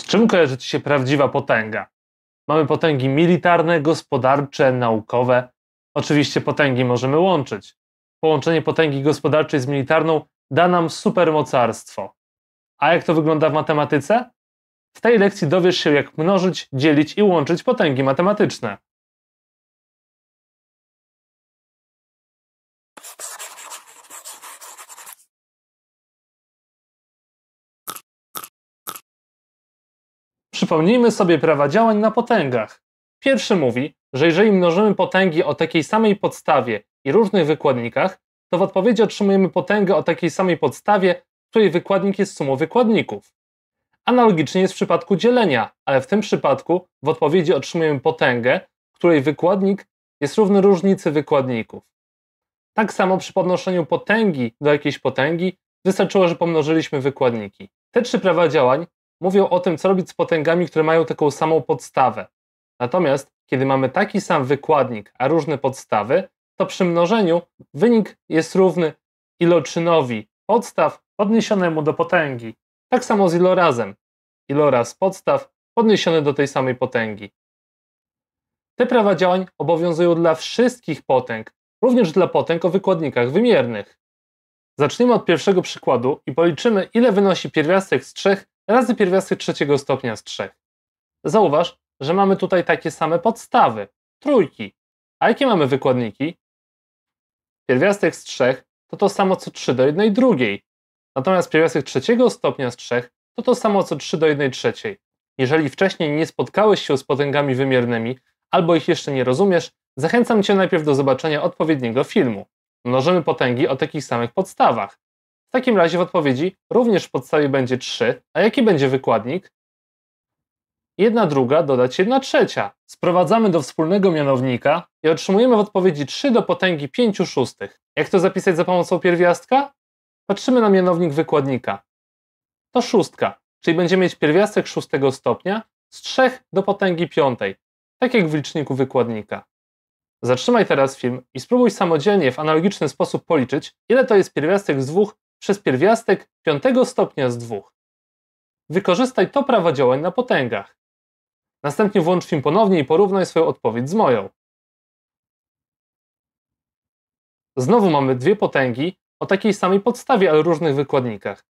Z czym kojarzy Ci się prawdziwa potęga? Mamy potęgi militarne, gospodarcze, naukowe. Oczywiście potęgi możemy łączyć. Połączenie potęgi gospodarczej z militarną da nam supermocarstwo. A jak to wygląda w matematyce? W tej lekcji dowiesz się, jak mnożyć, dzielić i łączyć potęgi matematyczne. Przypomnijmy sobie prawa działań na potęgach. Pierwszy mówi, że jeżeli mnożymy potęgi o takiej samej podstawie i różnych wykładnikach, to w odpowiedzi otrzymujemy potęgę o takiej samej podstawie, której wykładnik jest sumą wykładników. Analogicznie jest w przypadku dzielenia, ale w tym przypadku w odpowiedzi otrzymujemy potęgę, której wykładnik jest równy różnicy wykładników. Tak samo przy podnoszeniu potęgi do jakiejś potęgi wystarczyło, że pomnożyliśmy wykładniki. Te trzy prawa działań mówią o tym, co robić z potęgami, które mają taką samą podstawę. Natomiast, kiedy mamy taki sam wykładnik, a różne podstawy, to przy mnożeniu wynik jest równy iloczynowi podstaw podniesionemu do potęgi. Tak samo z ilorazem. Iloraz podstaw podniesiony do tej samej potęgi. Te prawa działań obowiązują dla wszystkich potęg, również dla potęg o wykładnikach wymiernych. Zacznijmy od pierwszego przykładu i policzymy, ile wynosi pierwiastek z trzech razy pierwiastek trzeciego stopnia z 3. Zauważ, że mamy tutaj takie same podstawy, trójki. A jakie mamy wykładniki? Pierwiastek z 3 to to samo co 3 do 1 drugiej. Natomiast pierwiastek trzeciego stopnia z 3 to to samo co 3 do 1 trzeciej. Jeżeli wcześniej nie spotkałeś się z potęgami wymiernymi albo ich jeszcze nie rozumiesz, zachęcam Cię najpierw do zobaczenia odpowiedniego filmu. Mnożymy potęgi o takich samych podstawach. W takim razie w odpowiedzi również w podstawie będzie 3, a jaki będzie wykładnik? 1 druga dodać 1 trzecia. Sprowadzamy do wspólnego mianownika i otrzymujemy w odpowiedzi 3 do potęgi 5 szóstych. Jak to zapisać za pomocą pierwiastka? Patrzymy na mianownik wykładnika. To szóstka, czyli będziemy mieć pierwiastek szóstego stopnia z 3 do potęgi 5, tak jak w liczniku wykładnika. Zatrzymaj teraz film i spróbuj samodzielnie w analogiczny sposób policzyć, ile to jest pierwiastek z dwóch przez pierwiastek piątego stopnia z dwóch. Wykorzystaj to prawo działań na potęgach. Następnie włącz film ponownie i porównaj swoją odpowiedź z moją. Znowu mamy dwie potęgi o takiej samej podstawie, ale różnych wykładnikach.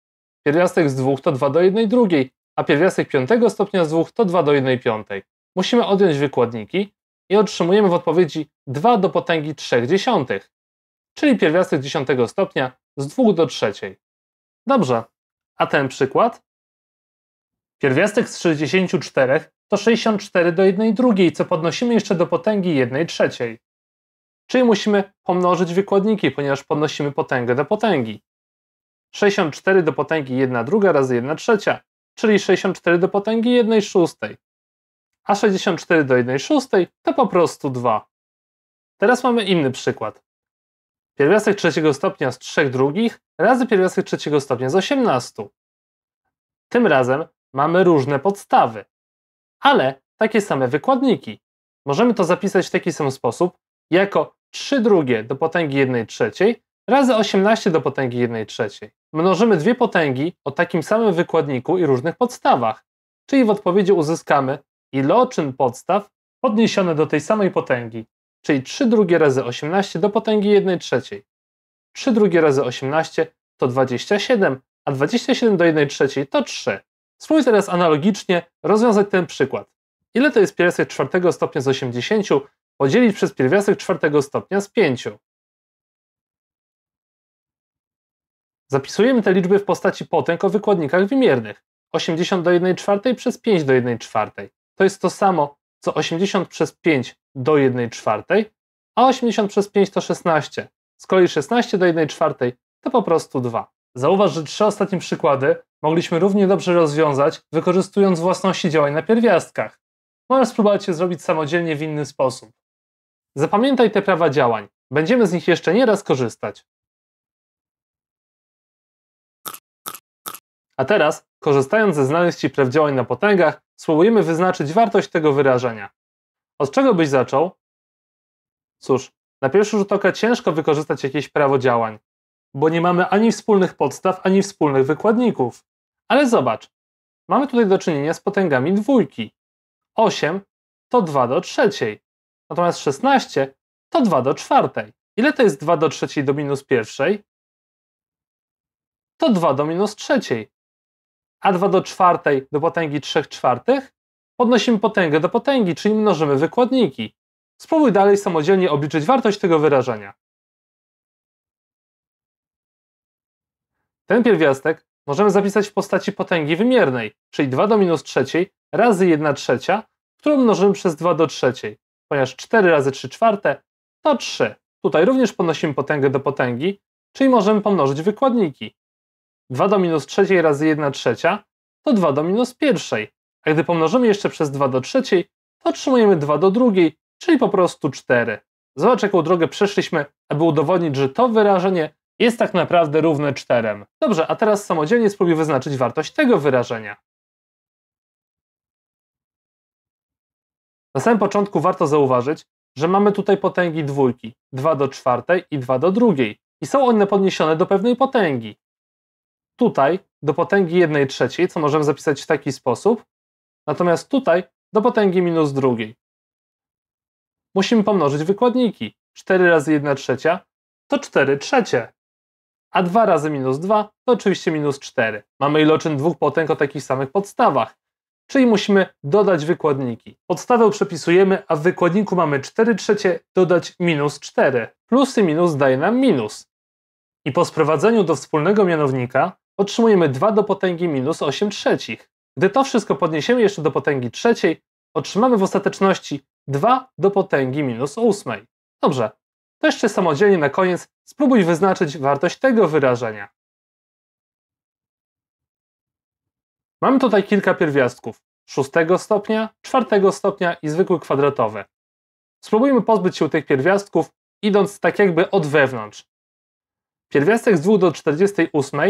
Pierwiastek z dwóch to 2 do 1 drugiej, a pierwiastek piątego stopnia z dwóch to 2 do 1 piątej. Musimy odjąć wykładniki i otrzymujemy w odpowiedzi 2 do potęgi 3 dziesiątych, czyli pierwiastek dziesiątego stopnia z dwóch do trzeciej. Dobrze, a ten przykład? Pierwiastek z 64 to 64 do 1 drugiej, co podnosimy jeszcze do potęgi 1 trzeciej. Czyli musimy pomnożyć wykładniki, ponieważ podnosimy potęgę do potęgi. 64 do potęgi 1 druga razy 1 trzecia, czyli 64 do potęgi 1 szóstej. A 64 do 1 szóstej to po prostu 2. Teraz mamy inny przykład pierwiastek trzeciego stopnia z trzech drugich razy pierwiastek trzeciego stopnia z 18. Tym razem mamy różne podstawy, ale takie same wykładniki. Możemy to zapisać w taki sam sposób, jako 3 drugie do potęgi 1 trzeciej razy 18 do potęgi 1 trzeciej. Mnożymy dwie potęgi o takim samym wykładniku i różnych podstawach, czyli w odpowiedzi uzyskamy iloczyn podstaw podniesiony do tej samej potęgi czyli 3 drugie razy 18 do potęgi 1 trzeciej. 3 drugie razy 18 to 27, a 27 do 1 trzeciej to 3. Spróbuj teraz analogicznie rozwiązać ten przykład. Ile to jest pierwiastek czwartego stopnia z 80 podzielić przez pierwiastek czwartego stopnia z 5? Zapisujemy te liczby w postaci potęg o wykładnikach wymiernych. 80 do 1 czwartej przez 5 do 1 czwartej. To jest to samo, co 80 przez 5 do 1 czwartej, a 80 przez 5 to 16. Z kolei 16 do 1 czwartej to po prostu 2. Zauważ, że trzy ostatnie przykłady mogliśmy równie dobrze rozwiązać, wykorzystując własności działań na pierwiastkach. Możesz no spróbować je zrobić samodzielnie w inny sposób. Zapamiętaj te prawa działań. Będziemy z nich jeszcze nieraz korzystać. A teraz Korzystając ze znanych Ci przewdziałań na potęgach, spróbujemy wyznaczyć wartość tego wyrażenia. Od czego byś zaczął? Cóż, na pierwszy rzut oka ciężko wykorzystać jakieś prawo działań, bo nie mamy ani wspólnych podstaw, ani wspólnych wykładników. Ale zobacz, mamy tutaj do czynienia z potęgami dwójki. 8 to 2 do trzeciej, natomiast 16 to 2 do czwartej. Ile to jest 2 do trzeciej do minus pierwszej? To 2 do minus trzeciej a2 do czwartej do potęgi 3 czwartych, podnosimy potęgę do potęgi, czyli mnożymy wykładniki. Spróbuj dalej samodzielnie obliczyć wartość tego wyrażenia. Ten pierwiastek możemy zapisać w postaci potęgi wymiernej, czyli 2 do minus trzeciej razy 1 trzecia, którą mnożymy przez 2 do trzeciej, ponieważ 4 razy 3 czwarte to 3. Tutaj również podnosimy potęgę do potęgi, czyli możemy pomnożyć wykładniki. 2 do minus trzeciej razy 1 trzecia to 2 do minus pierwszej, a gdy pomnożymy jeszcze przez 2 do trzeciej, to otrzymujemy 2 do drugiej, czyli po prostu 4. Zobacz jaką drogę przeszliśmy, aby udowodnić, że to wyrażenie jest tak naprawdę równe 4. Dobrze, a teraz samodzielnie spróbuj wyznaczyć wartość tego wyrażenia. Na samym początku warto zauważyć, że mamy tutaj potęgi dwójki, 2 do czwartej i 2 do drugiej i są one podniesione do pewnej potęgi tutaj do potęgi 1 trzeciej, co możemy zapisać w taki sposób, natomiast tutaj do potęgi minus drugiej. Musimy pomnożyć wykładniki. 4 razy 1 trzecia to 4 trzecie. A 2 razy minus 2 to oczywiście minus 4. Mamy iloczyn dwóch potęg o takich samych podstawach. Czyli musimy dodać wykładniki. Podstawę przepisujemy, a w wykładniku mamy 4 trzecie dodać minus 4. Plus i minus daje nam minus. I po sprowadzeniu do wspólnego mianownika otrzymujemy 2 do potęgi minus 8 trzecich. Gdy to wszystko podniesiemy jeszcze do potęgi trzeciej, otrzymamy w ostateczności 2 do potęgi minus 8. Dobrze, to jeszcze samodzielnie na koniec spróbuj wyznaczyć wartość tego wyrażenia. Mamy tutaj kilka pierwiastków szóstego stopnia, czwartego stopnia i zwykły kwadratowy. Spróbujmy pozbyć się tych pierwiastków, idąc tak jakby od wewnątrz. Pierwiastek z 2 do 48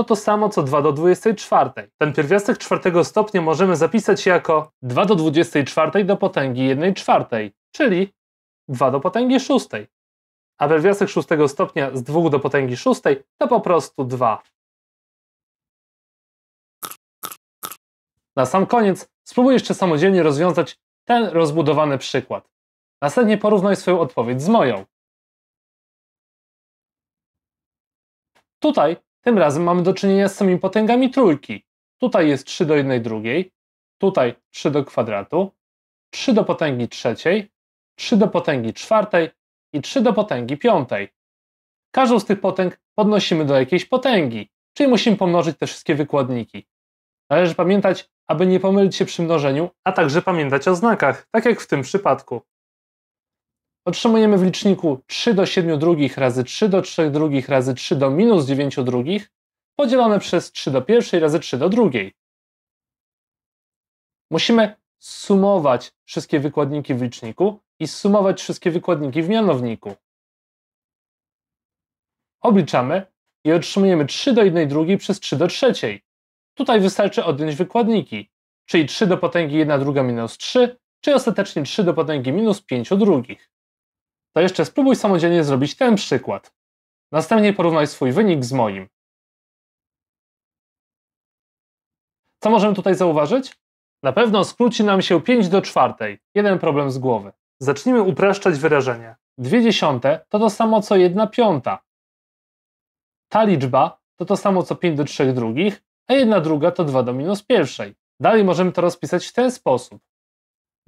to to samo co 2 do 24. Ten pierwiastek czwartego stopnia możemy zapisać jako 2 do 24 do potęgi 1 czwartej, czyli 2 do potęgi 6. A pierwiastek szóstego stopnia z 2 do potęgi 6 to po prostu 2. Na sam koniec spróbuj jeszcze samodzielnie rozwiązać ten rozbudowany przykład. Następnie porównaj swoją odpowiedź z moją. Tutaj tym razem mamy do czynienia z samymi potęgami trójki. Tutaj jest 3 do jednej drugiej, tutaj 3 do kwadratu, 3 do potęgi trzeciej, 3 do potęgi czwartej i 3 do potęgi piątej. Każdą z tych potęg podnosimy do jakiejś potęgi, czyli musimy pomnożyć te wszystkie wykładniki. Należy pamiętać, aby nie pomylić się przy mnożeniu, a także pamiętać o znakach, tak jak w tym przypadku otrzymujemy w liczniku 3 do 7 drugich razy 3 do 3 drugich razy 3 do minus 9 drugich podzielone przez 3 do pierwszej razy 3 do drugiej. Musimy sumować wszystkie wykładniki w liczniku i sumować wszystkie wykładniki w mianowniku. Obliczamy i otrzymujemy 3 do 1 drugiej przez 3 do trzeciej. Tutaj wystarczy odjąć wykładniki, czyli 3 do potęgi 1 druga minus 3, czyli ostatecznie 3 do potęgi minus 5 drugich to jeszcze spróbuj samodzielnie zrobić ten przykład. Następnie porównaj swój wynik z moim. Co możemy tutaj zauważyć? Na pewno skróci nam się 5 do 4, jeden problem z głowy. Zacznijmy upraszczać wyrażenie. 2 dziesiąte to to samo co 1 piąta. Ta liczba to to samo co 5 do 3 drugich, a 1 druga to 2 do minus pierwszej. Dalej możemy to rozpisać w ten sposób.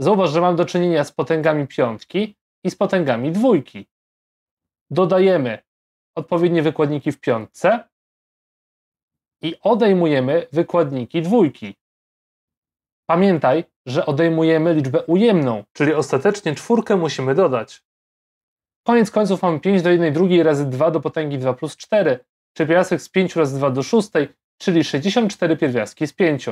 Zauważ, że mam do czynienia z potęgami piątki, i z potęgami dwójki. Dodajemy odpowiednie wykładniki w piątce i odejmujemy wykładniki dwójki. Pamiętaj, że odejmujemy liczbę ujemną, czyli ostatecznie czwórkę musimy dodać. Koniec końców mamy 5 do 1 drugiej razy 2 do potęgi 2 plus 4, czy pierwiastek z 5 razy 2 do 6, czyli 64 pierwiastki z 5.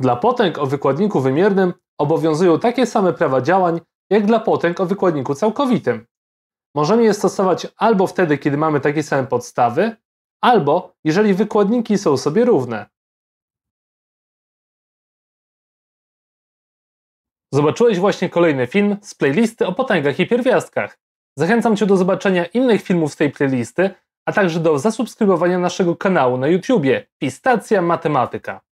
Dla potęg o wykładniku wymiernym obowiązują takie same prawa działań, jak dla potęg o wykładniku całkowitym. Możemy je stosować albo wtedy, kiedy mamy takie same podstawy, albo jeżeli wykładniki są sobie równe. Zobaczyłeś właśnie kolejny film z playlisty o potęgach i pierwiastkach. Zachęcam Cię do zobaczenia innych filmów z tej playlisty, a także do zasubskrybowania naszego kanału na YouTubie Pistacja Matematyka.